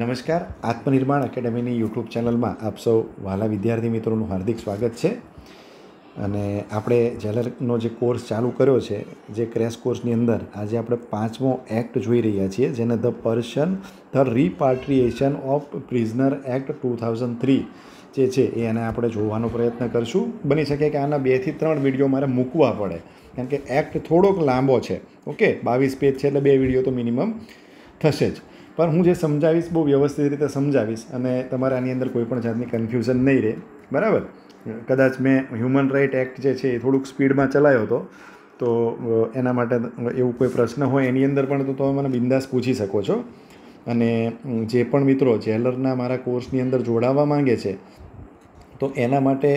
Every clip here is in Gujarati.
નમસ્કાર આત્મનિર્માણ એકેડેમીની યુટ્યુબ ચેનલમાં આપ સૌ વાલા વિદ્યાર્થી મિત્રોનું હાર્દિક સ્વાગત છે અને આપણે જેલરનો જે કોર્સ ચાલુ કર્યો છે જે ક્રેશ કોર્સની અંદર આજે આપણે પાંચમો એક્ટ જોઈ રહ્યા છીએ જેને the person the repatriation of prisoner act two thousand three જે છે એ એને આપણે જોવાનો પ્રયત્ન કરશું બની શકે કે આના બેથી ત્રણ વિડીયો મારે મૂકવા પડે કારણ કે એક્ટ થોડોક લાંબો છે ઓકે બાવીસ પેજ છે એટલે બે વિડીયો તો મિનિમમ થશે જ પણ હું જે સમજાવીશ બહુ વ્યવસ્થિત રીતે સમજાવીશ અને તમારે આની અંદર કોઈપણ જાતની કન્ફ્યુઝન નહીં રહે બરાબર કદાચ મેં હ્યુમન રાઇટ એક્ટ જે છે એ થોડુંક સ્પીડમાં ચલાવ્યો હતો તો એના માટે એવું કોઈ પ્રશ્ન હોય એની અંદર પણ તો તમે મને બિંદાસ પૂછી શકો છો અને જે પણ મિત્રો જેલરના મારા કોર્સની અંદર જોડાવા માંગે છે તો એના માટે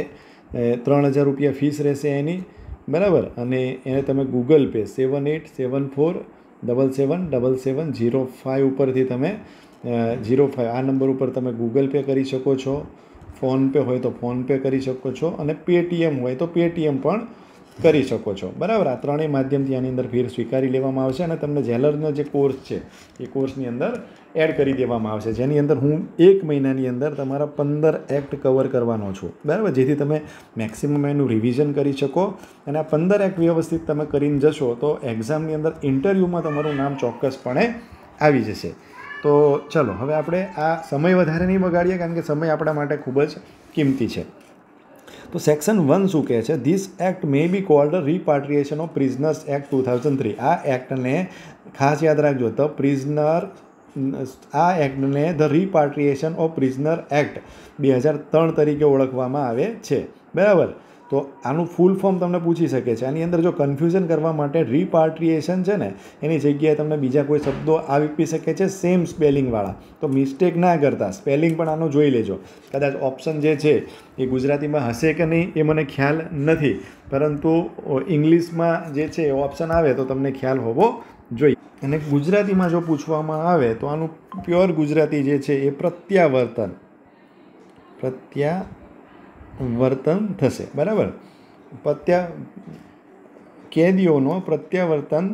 ત્રણ હજાર રૂપિયા ફીસ રહેશે એની બરાબર અને એને તમે Google Pay seven eight seven four double seven double seven zero five ઉપરથી તમે જીરો ફાઇવ આ નંબર ઉપર તમે ગૂગલ પે કરી શકો છો ફોનપે હોય તો ફોનપે કરી શકો છો અને પેટીએમ હોય તો પેટીએમ પણ કરી શકો છો બરાબર આ ત્રણેય માધ્યમથી આની અંદર ફેર સ્વીકારી લેવામાં આવશે અને તમને જેલરનો જે કોર્સ છે એ કોર્સની અંદર એડ કરી દેવામાં આવશે જેની અંદર હું એક મહિનાની અંદર તમારા પંદર એક્ટ કવર કરવાનો છું બરાબર જેથી તમે મેક્સિમમ એનું રિવિઝન કરી શકો અને આ પંદર એક્ટ વ્યવસ્થિત તમે કરીને જશો તો એક્ઝામની અંદર ઇન્ટરવ્યૂમાં તમારું નામ ચોક્કસપણે આવી જશે તો ચલો હવે આપણે આ સમય વધારે નહીં બગાડીએ કારણ કે સમય આપણા માટે ખૂબ જ કિંમતી છે તો સેક્શન વન શું કહે છે this act may be called repatriation of prisoners act two thousand three આ એક્ટને ખાસ યાદ રાખજો તો પ્રિઝનર આ એક્ટને the repatriation of prisoner act બે હજાર ત્રણ તરીકે ઓળખવામાં આવે છે બરાબર તો આનું ફૂલ ફોર્મ તમને પૂછી શકે છે આની અંદર જો કન્ફ્યુઝન કરવા માટે રિપાર્ટ્રીએશન છે ને એની જગ્યાએ તમને બીજા કોઈ શબ્દો આપી શકે છે સેમ સ્પેલિંગવાળા તો મિસ્ટેક ના કરતા સ્પેલિંગ પણ આનું જોઈ લેજો કદાચ ઓપ્શન જે છે એ ગુજરાતીમાં હશે કે નહીં એ મને ખ્યાલ નથી પરંતુ ઇંગ્લિશમાં જે છે એ ઓપ્શન આવે તો તમને ખ્યાલ હોવો જોઈએ અને ગુજરાતીમાં જો પૂછવામાં આવે તો આનું પ્યોર ગુજરાતી જે છે એ પ્રત્યાવર્તન પ્રત્યા વર્તન થશે બરાબર પ્રત્યા કેદીઓનો પ્રત્યાવર્તન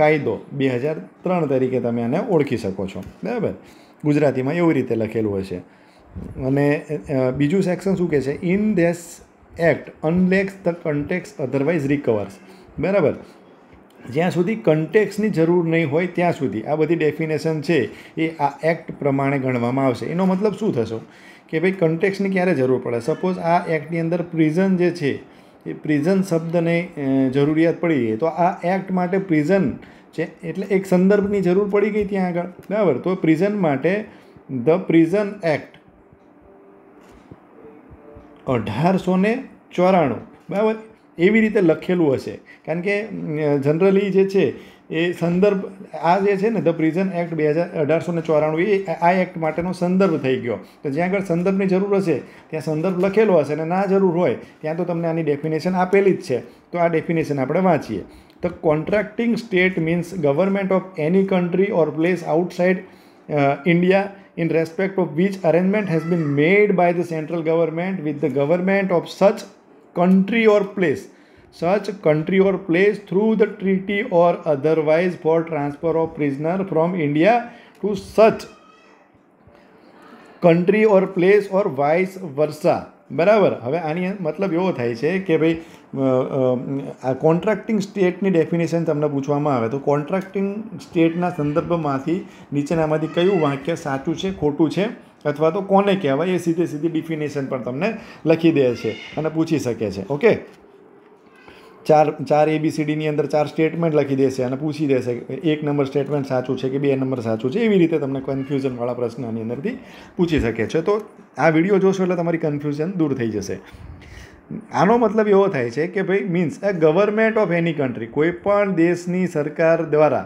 કાયદો બે હજાર ત્રણ તરીકે તમે આને ઓળખી શકો છો બરાબર ગુજરાતીમાં એવી રીતે લખેલું હશે અને બીજું સેક્શન શું કહે છે in this act unless the context otherwise requires બરાબર જ્યાં સુધી કન્ટેક્સની જરૂર નહીં હોય ત્યાં સુધી આ બધી ડેફિનેશન છે એ આ એક્ટ પ્રમાણે ગણવામાં આવશે એનો મતલબ શું થશે કે ભાઈ કન્ટેક્સની ક્યારે જરૂર પડે સપોઝ આ એક્ટની અંદર પ્રિઝન જે છે એ પ્રિઝન શબ્દને જરૂરિયાત પડી તો આ એક્ટ માટે પ્રિઝન છે એટલે એક સંદર્ભની જરૂર પડી ગઈ ત્યાં આગળ બરાબર તો પ્રિઝન માટે ધ પ્રિઝન એક્ટ અઢારસો ને ચોરાણું બરાબર એવી રીતે લખેલું હશે કારણ કે જનરલી જે છે એ સંદર્ભ આ જે છે ને ધ પ્રિઝન એક્ટ બે હજાર અઢારસો ને ચોરાણું એ આ એક્ટ માટેનો સંદર્ભ થઈ ગયો તો જ્યાં આગળ સંદર્ભની જરૂર હશે ત્યાં સંદર્ભ લખેલો હશે અને ના જરૂર હોય ત્યાં તો તમને આની ડેફિનેશન આપેલી જ છે તો આ ડેફિનેશન આપણે વાંચીએ તો contracting state means government of any country or place outside India in respect of which arrangement has been made by the central government with the government of such country or place such country or place through the treaty or otherwise for transfer of prisoner from India to such country or place or vice versa બરાબર હવે આની મતલબ એવો થાય છે કે ભાઈ આ કોન્ટ્રાક્ટિંગ સ્ટેટની ડેફિનેશન તમને પૂછવામાં આવે તો કોન્ટ્રાક્ટિંગ સ્ટેટના સંદર્ભમાંથી નીચેનામાંથી કયું વાક્ય સાચું છે ખોટું છે અથવા તો કોને કહેવાય એ સીધે સીધી ડિફિનેશન પણ તમને લખી દે છે અને પૂછી શકે છે ઓકે ચાર ચાર એબીસીડીની અંદર ચાર સ્ટેટમેન્ટ લખી દેશે અને પૂછી દેશે એક નંબર સ્ટેટમેન્ટ સાચું છે કે બે નંબર સાચું છે એવી રીતે તમને કન્ફ્યુઝનવાળા પ્રશ્નની અંદરથી પૂછી શકે છે તો આ વિડીયો જોશો એટલે તમારી કન્ફ્યુઝન દૂર થઈ જશે આનો મતલબ એવો થાય છે કે ભાઈ means a government of any country કોઈ પણ દેશની સરકાર દ્વારા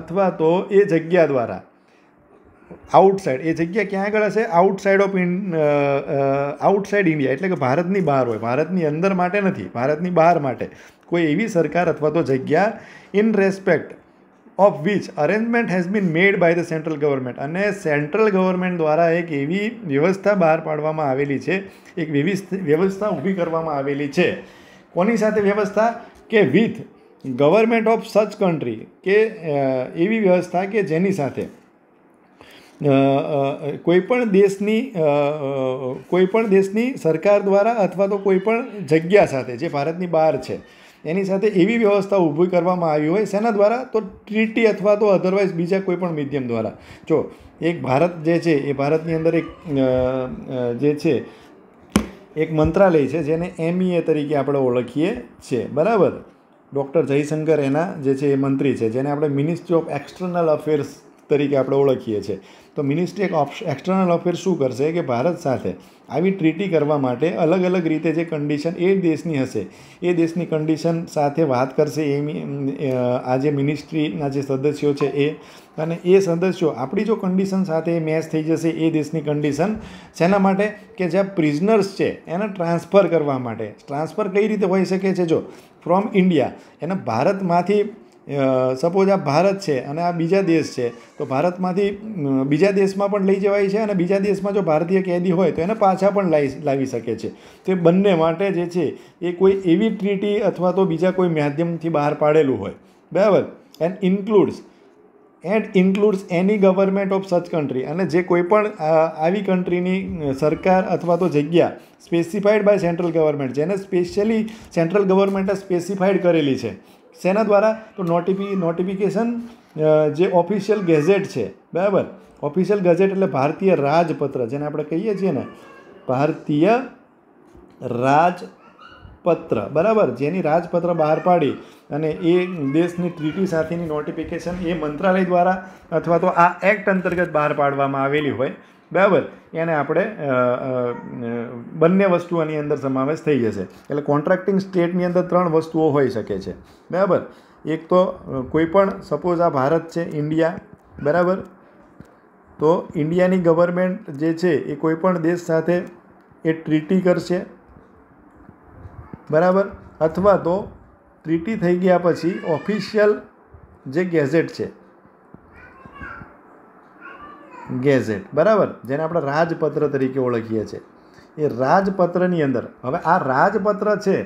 અથવા તો એ જગ્યા દ્વારા આઉટસાઇડ એ જગ્યા ક્યાં આગળ હશે outside of in outside India એટલે કે ભારતની બહાર હોય ભારતની અંદર માટે નથી ભારતની બહાર માટે કોઈ એવી સરકાર અથવા તો જગ્યા in respect of which arrangement has been made by the central government અને સેન્ટ્રલ ગવર્મેન્ટ દ્વારા એક એવી વ્યવસ્થા બહાર પાડવામાં આવેલી છે એક વ્યવસ્થા ઊભી કરવામાં આવેલી છે કોની સાથે વ્યવસ્થા કે with government of such country કે એવી વ્યવસ્થા કે જેની સાથે કોઈ પણ દેશની કોઈપણ દેશની સરકાર દ્વારા અથવા તો કોઈ પણ જગ્યા સાથે જે ભારતની બહાર છે એની સાથે એવી વ્યવસ્થા ઊભી કરવામાં આવી હોય શેના દ્વારા તો ટ્રીટી અથવા તો અધરવાઇઝ બીજા કોઈ પણ મીડિયમ દ્વારા જો એક ભારત જે છે એ ભારતની અંદર એક જે છે એક મંત્રાલય છે જેને એમઈએ e તરીકે આપણે ઓળખીએ છીએ બરાબર ડૉક્ટર જયશંકર એના જે છે એ મંત્રી છે જેને આપણે મિનિસ્ટ્રી ઓફ એક્સટર્નલ અફેર્સ તરીકે આપણે ઓળખીએ છીએ તો મિનિસ્ટ્રી ઓફ એક્સટર્નલ અફેર શું કરશે કે ભારત સાથે આવી ટ્રીટી કરવા માટે અલગ અલગ રીતે જે કન્ડિશન એ દેશની હશે એ દેશની કન્ડિશન સાથે વાત કરશે એ આ જે મિનિસ્ટ્રીના જે સદસ્યો છે એ અને એ સદસ્યો આપણી જો કન્ડિશન સાથે મેચ થઈ જશે એ દેશની કન્ડિશન શેના માટે કે જ્યાં પ્રિઝનર્સ છે એને ટ્રાન્સફર કરવા માટે ટ્રાન્સફર કઈ રીતે હોઈ શકે છે જો ફ્રોમ ઇન્ડિયા એને ભારતમાંથી સપોઝ આ ભારત છે અને આ બીજા દેશ છે તો ભારતમાંથી બીજા દેશમાં પણ લઈ જવાય છે અને બીજા દેશમાં જો ભારતીય કેદી હોય તો એને પાછા પણ લાવી લાવી શકે છે તો એ બંને માટે જે છે એ કોઈ એવી ટ્રીટી અથવા તો બીજા કોઈ માધ્યમથી બહાર પાડેલું હોય બરાબર and includes and includes any government of such country અને જે કોઈ પણ આવી કન્ટ્રીની સરકાર અથવા તો જગ્યા સ્પેસિફાઈડ બાય સેન્ટ્રલ ગવર્મેન્ટ જેને સ્પેશિયલી સેન્ટ્રલ ગવર્મેન્ટે સ્પેસિફાઈડ કરેલી છે સેના દ્વારા તો નોટિફી નોટિફિકેશન જે ઓફિશિયલ ગેઝેટ છે બરાબર ઓફિશિયલ ગેઝેટ એટલે ભારતીય રાજપત્ર જેને આપણે કહીએ છીએ ને ભારતીય રાજપત્ર બરાબર જેની રાજપત્ર બહાર પાડી અને એ દેશની ટ્રીટી સાથેની નોટિફિકેશન એ મંત્રાલય દ્વારા અથવા તો આ એક્ટ અંતર્ગત બહાર પાડવામાં આવેલી હોય બરાબર એને આપણે બંને વસ્તુઓની અંદર સમાવેશ થઈ જશે એટલે કોન્ટ્રાક્ટિંગ સ્ટેટની અંદર ત્રણ વસ્તુઓ હોઈ શકે છે બરાબર એક તો કોઈપણ સપોઝ આ ભારત છે ઇન્ડિયા બરાબર તો ઇન્ડિયાની ગવર્મેન્ટ જે છે એ કોઈપણ દેશ સાથે એ ટ્રીટી કરશે બરાબર અથવા તો ટ્રીટી થઈ ગયા પછી ઓફિશિયલ જે ગેઝેટ છે ગેઝેટ બરાબર જેને આપણે રાજપત્ર તરીકે ઓળખીએ છીએ એ રાજપત્રની અંદર હવે આ રાજપત્ર છે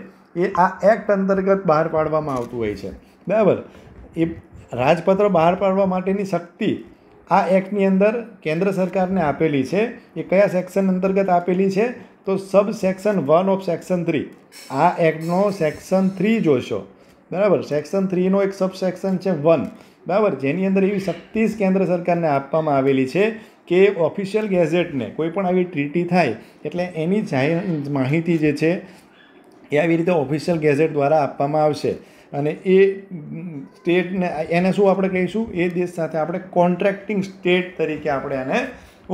એ આ એક્ટ અંતર્ગત બહાર પાડવામાં આવતું હોય છે બરાબર એ રાજપત્ર બહાર પાડવા માટેની શક્તિ આ એક્ટની અંદર કેન્દ્ર સરકારને આપેલી છે એ કયા સેક્શન અંતર્ગત આપેલી છે તો sub section one of section three આ એક્ટનો સેક્શન થ્રી જોશો બરાબર સેક્શન થ્રીનો એક સબ સેક્શન છે વન બરાબર જેની અંદર એવી શક્તિ જ કેન્દ્ર સરકારને આપવામાં આવેલી છે કે ઓફિશિયલ ગેઝેટને કોઈ પણ આવી ટ્રીટી થાય એટલે એની જાહેર માહિતી જે છે એ આવી રીતે ઓફિશિયલ ગેઝેટ દ્વારા આપવામાં આવશે અને એ સ્ટેટને એને શું આપણે કહીશું એ દેશ સાથે આપણે કોન્ટ્રાક્ટિંગ સ્ટેટ તરીકે આપણે એને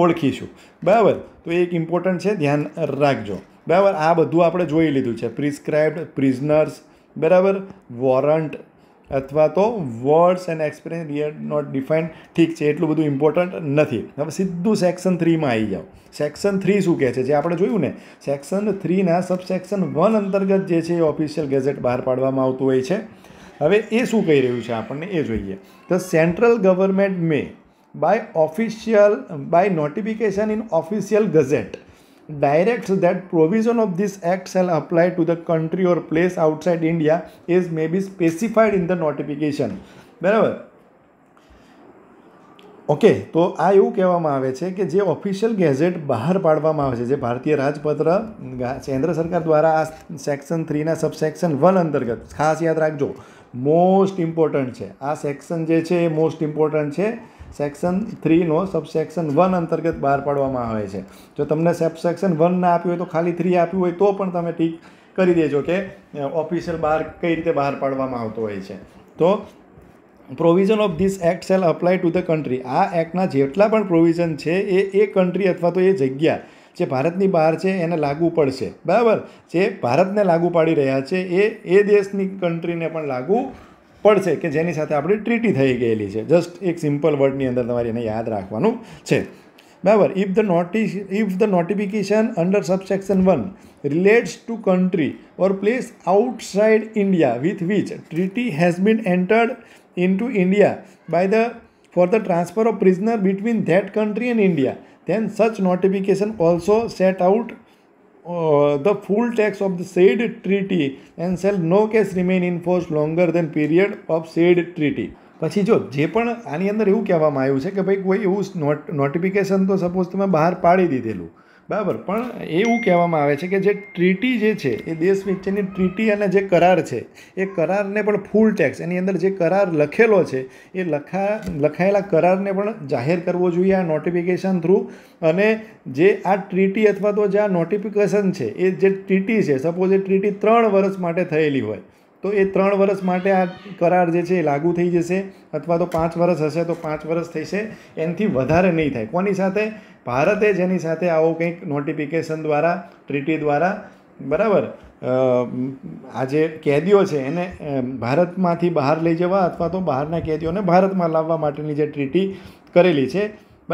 ઓળખીશું બરાબર તો એ એક ઇમ્પોર્ટન્ટ છે ધ્યાન રાખજો બરાબર આ બધું આપણે જોઈ લીધું છે પ્રિસ્ક્રાઇબ્ડ પ્રિઝનર્સ બરાબર વોરંટ અથવા તો words and experience we are not defined ઠીક છે એટલું બધું ઇમ્પોર્ટન્ટ નથી હવે સીધું સેક્શન થ્રીમાં આવી જાઓ સેક્શન થ્રી શું કહે છે જે આપણે જોયું ને સેક્શન થ્રીના સબસેક્શન વન અંતર્ગત જે છે એ ઓફિશિયલ ગેઝેટ બહાર પાડવામાં આવતું હોય છે હવે એ શું કહી રહ્યું છે આપણને એ જોઈએ તો central government may by official by notification in official gazette directs that provision of this act shall apply to the country or place outside India is may be specified in the notification બરાબર ઓકે તો આ એવું કહેવામાં આવે છે કે જે ઓફિશિયલ ગેઝેટ બહાર પાડવામાં આવે છે જે ભારતીય રાજપત્ર કેન્દ્ર સરકાર દ્વારા આ સેક્શન થ્રીના સબસેક્શન વન અંતર્ગત ખાસ યાદ રાખજો મોસ્ટ ઇમ્પોર્ટન્ટ છે આ સેક્શન જે છે એ મોસ્ટ ઇમ્પોર્ટન્ટ છે સેક્શન થ્રીનો સબસેક્શન વન અંતર્ગત બહાર પાડવામાં આવે છે જો તમને સબસેક્શન વન ના આપ્યું હોય તો ખાલી થ્રી આપ્યું હોય તો પણ તમે ટીક કરી દેજો કે ઓફિશિયલ બહાર કઈ રીતે બહાર પાડવામાં આવતો હોય છે તો provision of this act shall apply to the country આ એક્ટના જેટલા પણ પ્રોવિઝન છે એ એ કન્ટ્રી અથવા તો એ જગ્યા જે ભારતની બહાર છે એને લાગુ પડશે બરાબર જે ભારતને લાગુ પાડી રહ્યા છે એ એ દેશની કન્ટ્રીને પણ લાગુ પડશે કે જેની સાથે આપણી ટ્રીટી થઈ ગયેલી છે જસ્ટ એક સિમ્પલ વર્ડની અંદર તમારે એને યાદ રાખવાનું છે બરાબર if the notice if the notification under subsection one relates to country or place outside India with which treaty has been entered into India by the for the transfer of prisoner between that country and India then such notification also set out the full text of the said treaty and shall no case remain in force longer than period of said treaty પછી જો જે પણ આની અંદર એવું કહેવામાં આવ્યું છે કે ભાઈ કોઈ એવું નોટિફિકેશન તો સપોઝ તમે બહાર પાડી દીધેલું બરાબર પણ એવું કહેવામાં આવે છે કે જે ટ્રીટી જે છે એ દેશ વચ્ચેની ટ્રીટી અને જે કરાર છે એ કરારને પણ ફૂલ ટેક્સ એની અંદર જે કરાર લખેલો છે એ લખા લખાયેલા કરારને પણ જાહેર કરવો જોઈએ આ નોટિફિકેશન થ્રુ અને જે આ ટ્રીટી અથવા તો જે આ નોટિફિકેશન છે એ જે ટ્રીટી છે સપોઝ એ ટ્રીટી ત્રણ વર્ષ માટે થયેલી હોય તો એ ત્રણ વર્ષ માટે આ કરાર જે છે એ લાગુ થઈ જશે અથવા તો પાંચ વર્ષ હશે તો પાંચ વર્ષ થઈશે એનાથી વધારે નહીં થાય કોની સાથે ભારતે જેની સાથે આવું કંઈક નોટિફિકેશન દ્વારા ટ્રીટી દ્વારા બરાબર આ જે કેદીઓ છે એને ભારતમાંથી બહાર લઈ જવા અથવા તો બહારના કેદીઓને ભારતમાં લાવવા માટેની જે ટ્રીટી કરેલી છે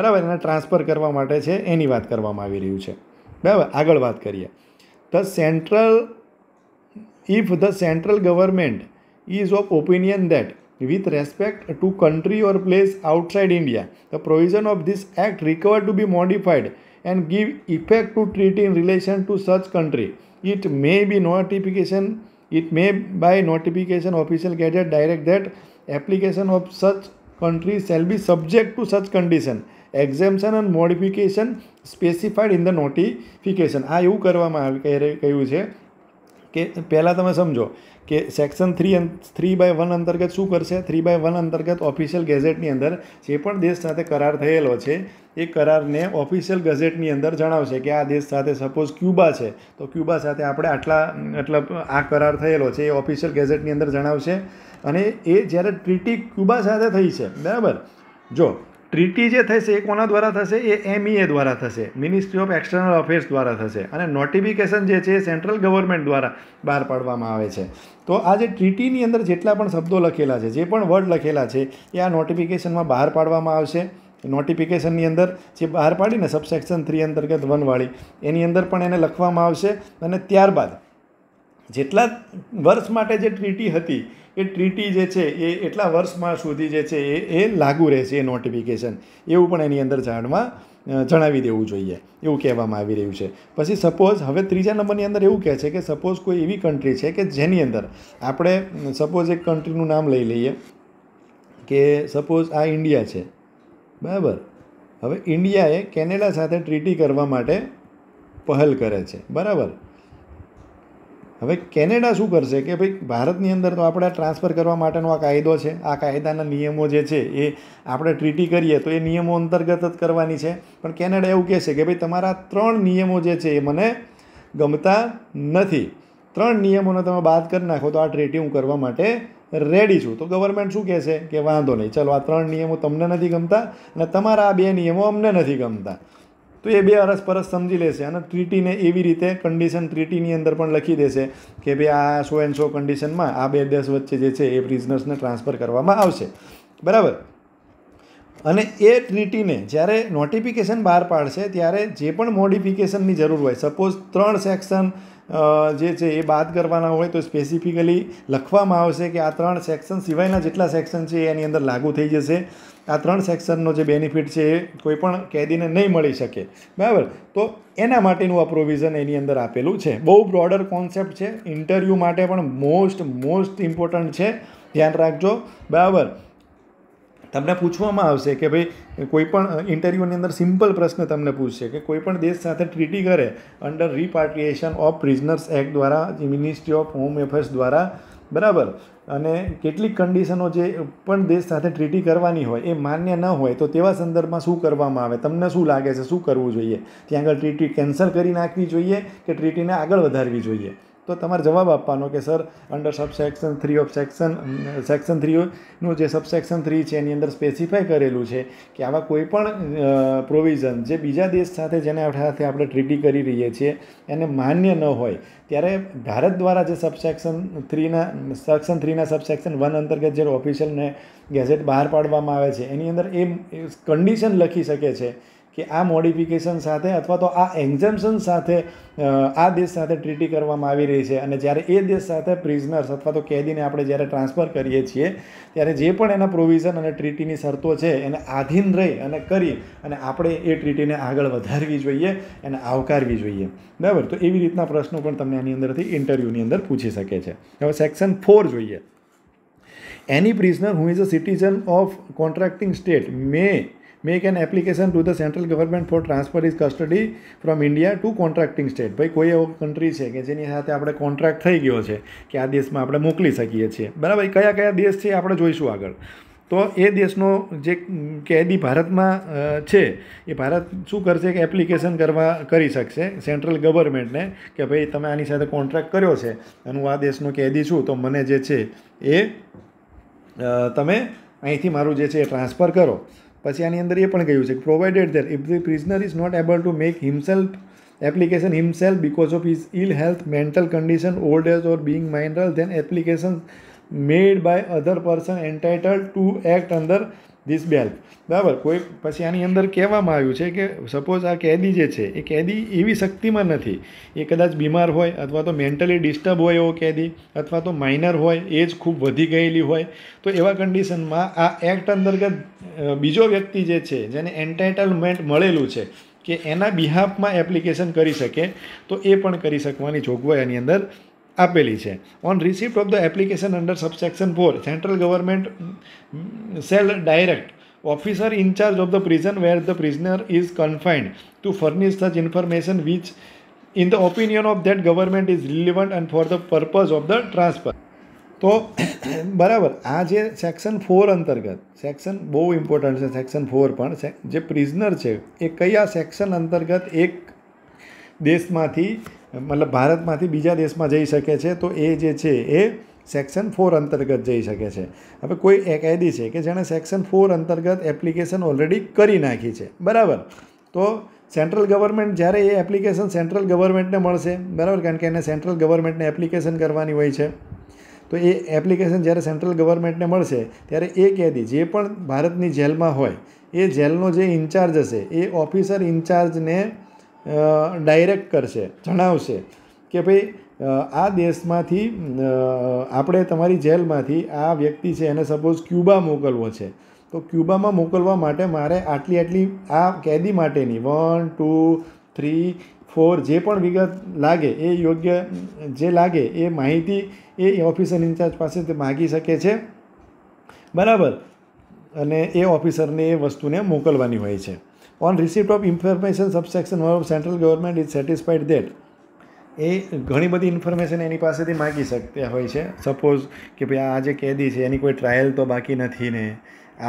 બરાબર એને ટ્રાન્સફર કરવા માટે છે એની વાત કરવામાં આવી રહ્યું છે બરાબર આગળ વાત કરીએ the central if the central government is of opinion that with respect to country or place outside India. The provision of this act required to be modified and give effect to treaty in relation to such country. It may be notification, it may by notification official gazette direct that application of such country shall be subject to such condition. and modification specified in the notification. Notification આ એવું કરવામાં આવ્યું કહ્યું છે કે પહેલાં તમે સમજો કે section three three by one અંતર્ગત શું કરશે થ્રી બાય વન અંતર્ગત ઓફિશિયલ ગેઝેટની અંદર જે પણ દેશ સાથે કરાર થયેલો છે એ કરારને ઓફિશિયલ ગેઝેટની અંદર જણાવશે કે આ દેશ સાથે સપોઝ ક્યુબા છે તો ક્યુબા સાથે આપણે આટલા મતલબ આ કરાર થયેલો છે એ ઓફિશિયલ ગેઝેટની અંદર જણાવશે અને એ જ્યારે ટ્રીટી ક્યુબા સાથે થઈ છે બરાબર જો ટ્રીટી જે થશે એ કોના દ્વારા થશે એ એમઈએ e દ્વારા થશે મિનિસ્ટ્રી ઓફ એક્સટર્નલ અફેર્સ દ્વારા થશે અને નોટિફિકેશન જે છે એ સેન્ટ્રલ ગવર્મેન્ટ દ્વારા બહાર પાડવામાં આવે છે તો આ જે ટ્રીટીની અંદર જેટલા પણ શબ્દો લખેલા છે જે પણ વર્ડ લખેલા છે એ આ નોટિફિકેશનમાં બહાર પાડવામાં આવશે નોટિફિકેશનની અંદર જે બહાર પાડીને સબસેક્શન થ્રી અંતર્ગત વનવાળી એની અંદર પણ એને લખવામાં આવશે અને ત્યારબાદ જેટલા વર્ષ માટે જે ટ્રીટી હતી એ ટ્રીટી જે છે એ એટલા વર્ષમાં સુધી જે છે એ એ લાગુ રહેશે એ નોટિફિકેશન એવું પણ એની અંદર જાણમાં જણાવી દેવું જોઈએ એવું કહેવામાં આવી રહ્યું છે પછી સપોઝ હવે ત્રીજા નંબરની અંદર એવું કહે છે કે સપોઝ કોઈ એવી કન્ટ્રી છે કે જેની અંદર આપણે સપોઝ એક કન્ટ્રીનું નામ લઈ લઈએ કે સપોઝ આ ઇન્ડિયા છે બરાબર હવે ઇન્ડિયાએ કેનેડા સાથે ટ્રીટી કરવા માટે પહેલ કરે છે બરાબર હવે કેનેડા શું કરશે કે ભાઈ ભારતની અંદર તો આપણે ટ્રાન્સફર કરવા માટેનો આ કાયદો છે આ કાયદાના નિયમો જે છે એ આપણે ટ્રીટી કરીએ તો એ નિયમો અંતર્ગત જ કરવાની છે પણ કેનેડા એવું કહેશે કે ભાઈ તમારા ત્રણ નિયમો જે છે એ મને ગમતા નથી ત્રણ નિયમોને તમે બાદ કરી નાખો તો આ ટ્રીટી હું કરવા માટે રેડી છું તો ગવર્મેન્ટ શું કહેશે કે વાંધો નહીં ચલો આ ત્રણ નિયમો તમને નથી ગમતા અને તમારા આ બે નિયમો અમને નથી ગમતા તો એ બે અરસપરસ સમજી લેશે અને ટ્રીટીને એવી રીતે કન્ડિશન ટ્રીટીની અંદર પણ લખી દેશે કે ભાઈ આ સો એન્ડ સો કન્ડિશનમાં આ બે દેશ વચ્ચે જે છે એ પ્રિઝનર્સને ટ્રાન્સફર કરવામાં આવશે બરાબર અને એ ટ્રીટીને જ્યારે નોટિફિકેશન બહાર પાડશે ત્યારે જે પણ મોડિફિકેશનની જરૂર હોય સપોઝ ત્રણ સેક્શન જે છે એ બાદ કરવાના હોય તો સ્પેસિફિકલી લખવામાં આવશે કે આ ત્રણ સેક્શન સિવાયના જેટલા સેક્શન છે એની અંદર લાગુ થઈ જશે આ ત્રણ સેક્શનનો જે બેનિફિટ છે એ કોઈપણ કેદીને નહીં મળી શકે બરાબર તો એના માટેનું આ પ્રોવિઝન એની અંદર આપેલું છે બહુ બ્રોડર કોન્સેપ્ટ છે ઇન્ટરવ્યૂ માટે પણ મોસ્ટ મોસ્ટ ઇમ્પોર્ટન્ટ છે ધ્યાન રાખજો બરાબર તમને પૂછવામાં આવશે કે ભાઈ કોઈપણ ઇન્ટરવ્યૂની અંદર સિમ્પલ પ્રશ્ન તમને પૂછશે કે કોઈપણ દેશ સાથે ટ્રીટી કરે under repatriation of prisoners act દ્વારા મિનિસ્ટ્રી ઓફ હોમ એફેર્સ દ્વારા બરાબર અને કેટલીક કન્ડિશનો જે પણ દેશ સાથે ટ્રીટી કરવાની હોય એ માન્ય ન હોય તો તેવા સંદર્ભમાં શું કરવામાં આવે તમને શું લાગે છે શું કરવું જોઈએ ત્યાં આગળ ટ્રીટી કેન્સલ કરી નાખવી જોઈએ કે ટ્રીટીને આગળ વધારવી જોઈએ તો તમારે જવાબ આપવાનો કે sir under subsection three of section section થ્રીનું જે સબસેક્શન થ્રી છે એની અંદર સ્પેસિફાય કરેલું છે કે આવા કોઈપણ પ્રોવિઝન જે બીજા દેશ સાથે જેને સાથે આપણે ટ્રીટી કરી રહીએ છીએ એને માન્ય ન હોય ત્યારે ભારત દ્વારા જે સબસેક્શન થ્રીના સેક્શન થ્રીના સબસેક્શન વન અંતર્ગત જે ઓફિશિયલને ગેઝેટ બહાર પાડવામાં આવે છે એની અંદર એ કન્ડિશન લખી શકે છે કે આ મોડિફિકેશન સાથે અથવા તો આ એક્ઝેમ્પશન સાથે આ દેશ સાથે ટ્રીટી કરવામાં આવી રહી છે અને જ્યારે એ દેશ સાથે પ્રિઝનર્સ અથવા તો કેદીને આપણે જ્યારે ટ્રાન્સફર કરીએ છીએ ત્યારે જે પણ એના પ્રોવિઝન અને ટ્રીટીની શરતો છે એને આધીન રહી અને કરી અને આપણે એ ટ્રીટીને આગળ વધારવી જોઈએ અને આવકારવી જોઈએ બરાબર તો એવી રીતના પ્રશ્નો પણ તમને આની અંદરથી ઇન્ટરવ્યૂની અંદર પૂછી શકે છે હવે સેક્શન ફોર જોઈએ any prisoner who is a citizen of contracting state may make an application to the central government for transfer is custody from India to contracting state ભાઈ કોઈ એવો કન્ટ્રી છે કે જેની સાથે આપણે કોન્ટ્રાક્ટ થઈ ગયો છે કે આ દેશમાં આપણે મોકલી શકીએ છીએ બરાબર કયા કયા દેશ છે આપણે જોઈશું આગળ તો એ દેશનો જે કેદી ભારતમાં છે એ ભારત શું કરશે કે એપ્લિકેશન કરવા કરી શકશે સેન્ટ્રલ ગવર્મેન્ટને કે ભાઈ તમે આની સાથે કોન્ટ્રાક્ટ કર્યો છે અને હું આ દેશનો કેદી છું તો મને જે છે એ તમે અહીંથી મારું જે છે એ ટ્રાન્સફર કરો પછી આની અંદર એ પણ કહ્યું છે provided that if the prisoner is not able to make himself application himself because of his ill health mental condition old age or being minor then application made by other person entitle to act under this behalf બરાબર કોઈ પછી આની અંદર કહેવામાં આવ્યું છે કે સપોઝ આ કેદી જે છે એ કેદી એવી શક્તિમાં નથી એ કદાચ બીમાર હોય અથવા તો મેન્ટલી ડિસ્ટર્બ હોય એવો કેદી અથવા તો માઇનર હોય એજ ખૂબ વધી ગયેલી હોય તો એવા કન્ડિશનમાં આ એક્ટ અંતર્ગત બીજો વ્યક્તિ જે છે જેને એન્ટાઇટલમેન્ટ મળેલું છે કે એના બિહાફમાં એપ્લિકેશન કરી શકે તો એ પણ કરી શકવાની જોગવાઈ આની અંદર આપેલી છે on receipt of the application under subsection four central government shall direct officer in charge of the prison where the prisoner is confined to furnish such information which in the opinion of that government is relevant and for the purpose of the transfer તો બરાબર આ જે સેક્શન ફોર અંતર્ગત સેક્શન બહુ ઇમ્પોર્ટન્ટ છે સેક્શન ફોર પણ જે પ્રિઝનર છે એ કયા સેક્શન અંતર્ગત એક દેશમાંથી મતલબ ભારતમાંથી બીજા દેશમાં જઈ શકે છે તો એ જે છે એ સેક્શન ફોર અંતર્ગત જઈ શકે છે હવે કોઈ એ કાયદી છે કે જેણે સેક્શન ફોર અંતર્ગત એપ્લિકેશન ઓલરેડી કરી નાખી છે બરાબર તો સેન્ટ્રલ ગવર્મેન્ટ જ્યારે એ એપ્લિકેશન સેન્ટ્રલ ગવર્મેન્ટને મળશે બરાબર કારણ કે એને સેન્ટ્રલ ગવર્મેન્ટને એપ્લિકેશન કરવાની હોય છે તો એ એપ્લિકેશન જ્યારે સેન્ટ્રલ ગવર્મેન્ટને મળશે ત્યારે એ કેદી જે પણ ભારતની જેલમાં હોય એ જેલનો જે ઇન્ચાર્જ હશે એ ઓફિસર ઇન્ચાર્જને ડાયરેક્ટ કરશે જણાવશે કે ભાઈ આ દેશમાંથી આપણે તમારી જેલમાંથી આ વ્યક્તિ છે એને સપોઝ ક્યુબા મોકલવો છે તો ક્યુબામાં મોકલવા માટે મારે આટલી આટલી આ કેદી માટેની વન ટુ થ્રી ફોર જે પણ વિગત લાગે એ યોગ્ય જે લાગે એ માહિતી એ ઓફિસર ઇન્ચાર્જ પાસે તે માગી શકે છે બરાબર અને એ ઓફિસરને એ વસ્તુને મોકલવાની હોય છે on receipt of information subsection of central government is satisfied that એ ઘણી બધી ઇન્ફોર્મેશન એની પાસેથી માગી શકતા હોય છે સપોઝ કે ભાઈ આ જે કેદી છે એની કોઈ ટ્રાયલ તો બાકી નથી ને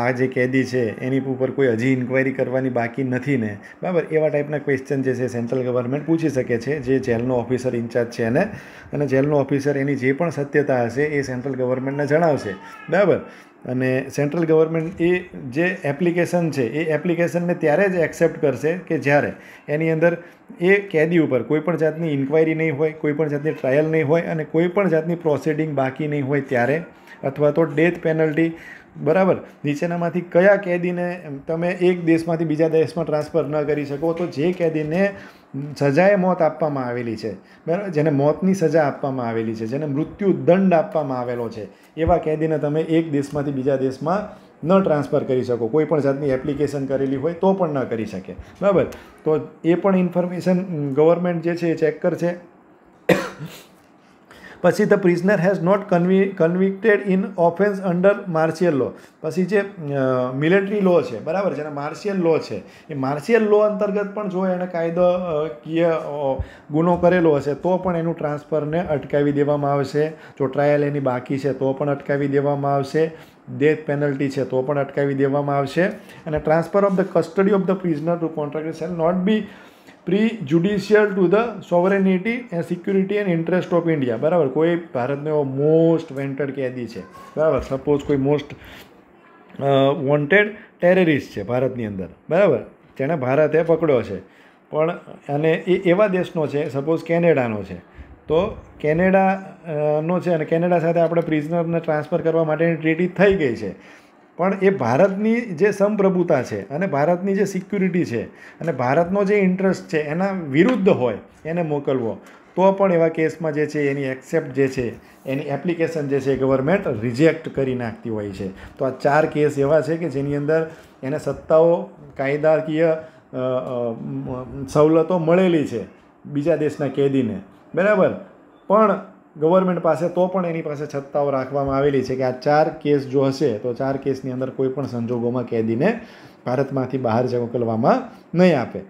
આ જે કેદી છે એની ઉપર કોઈ હજી ઇન્ક્વાયરી કરવાની બાકી નથી ને બરાબર એવા ટાઈપના ક્વેશ્ચન જે છે સેન્ટ્રલ ગવર્મેન્ટ પૂછી શકે છે જે જેલનો ઓફિસર ઇન્ચાર્જ છે એને અને જેલનો ઓફિસર એની જે પણ સત્યતા હશે એ સેન્ટ્રલ ગવર્મેન્ટને જણાવશે બરાબર અને સેન્ટ્રલ ગવર્મેન્ટ એ જે એપ્લિકેશન છે એ એપ્લિકેશનને ત્યારે જ એક્સેપ્ટ કરશે કે જ્યારે એની અંદર એ કેદી ઉપર કોઈપણ જાતની ઇન્કવાયરી નહીં હોય કોઈપણ જાતની ટ્રાયલ નહીં હોય અને કોઈપણ જાતની પ્રોસિડિંગ બાકી નહીં હોય ત્યારે અથવા તો ડેથ પેનલ્ટી બરાબર નીચેનામાંથી કયા કેદીને તમે એક દેશમાંથી બીજા દેશમાં ટ્રાન્સફર ન કરી શકો તો જે કેદીને સજાએ મોત આપવામાં આવેલી છે બરાબર જેને મોતની સજા આપવામાં આવેલી છે જેને મૃત્યુ દંડ આપવામાં આવેલો છે એવા કેદીને તમે એક દેશમાંથી બીજા દેશમાં ન ટ્રાન્સફર કરી શકો કોઈ પણ જાતની એપ્લિકેશન કરેલી હોય તો પણ ન કરી શકે બરાબર તો એ પણ ઇન્ફોર્મેશન ગવર્મેન્ટ જે છે એ ચેક કરશે પછી ધ પ્રિઝનર હેઝ નોટ કન્વી convicted in offence under martial law પછી જે મિલિટરી લો છે બરાબર છે અને માર્શિયલ લો છે એ માર્શિયલ લો અંતર્ગત પણ જો એણે કીય ગુનો કરેલો હશે તો પણ એનું ટ્રાન્સફરને અટકાવી દેવામાં આવશે જો ટ્રાયલ એની બાકી છે તો પણ અટકાવી દેવામાં આવશે ડેથ પેનલ્ટી છે તો પણ અટકાવી દેવામાં આવશે અને transfer of the custody of the prisoner to contractor shall not be પ્રી prejudicial to the sovereignty and security and interest of India બરાબર કોઈ ભારતનો એવો મોસ્ટ વેન્ટેડ કેદી છે બરાબર સપોઝ કોઈ મોસ્ટ વોન્ટેડ ટેરરિસ્ટ છે ભારતની અંદર બરાબર જેણે ભારતે પકડ્યો છે પણ અને એ એવા દેશનો છે સપોઝ કેનેડાનો છે તો કેનેડાનો છે અને કેનેડા સાથે આપણે પ્રિઝનરને ટ્રાન્સફર કરવા માટેની ટ્રીટી થઈ ગઈ છે પણ એ ભારતની જે સંપ્રભુતા છે અને ભારતની જે સિક્યુરિટી છે અને ભારતનો જે ઇન્ટરેસ્ટ છે એના વિરુદ્ધ હોય એને મોકલવો તો પણ એવા કેસમાં જે છે એની એક્સેપ્ટ જે છે એની એપ્લિકેશન જે છે ગવર્મેન્ટ રિજેક્ટ કરી નાખતી હોય છે તો આ ચાર કેસ એવા છે કે જેની અંદર એને સત્તાઓ કાયદાકીય સવલતો મળેલી છે બીજા દેશના કેદીને બરાબર પણ ગવર્મેન્ટ પાસે તો પણ એની પાસે છત્તાઓ રાખવામાં આવેલી છે કે આ ચાર કેસ જો હશે તો ચાર કેસની અંદર કોઈ પણ સંજોગોમાં કેદીને ભારતમાંથી બહાર જ મોકલવામાં નહીં આપે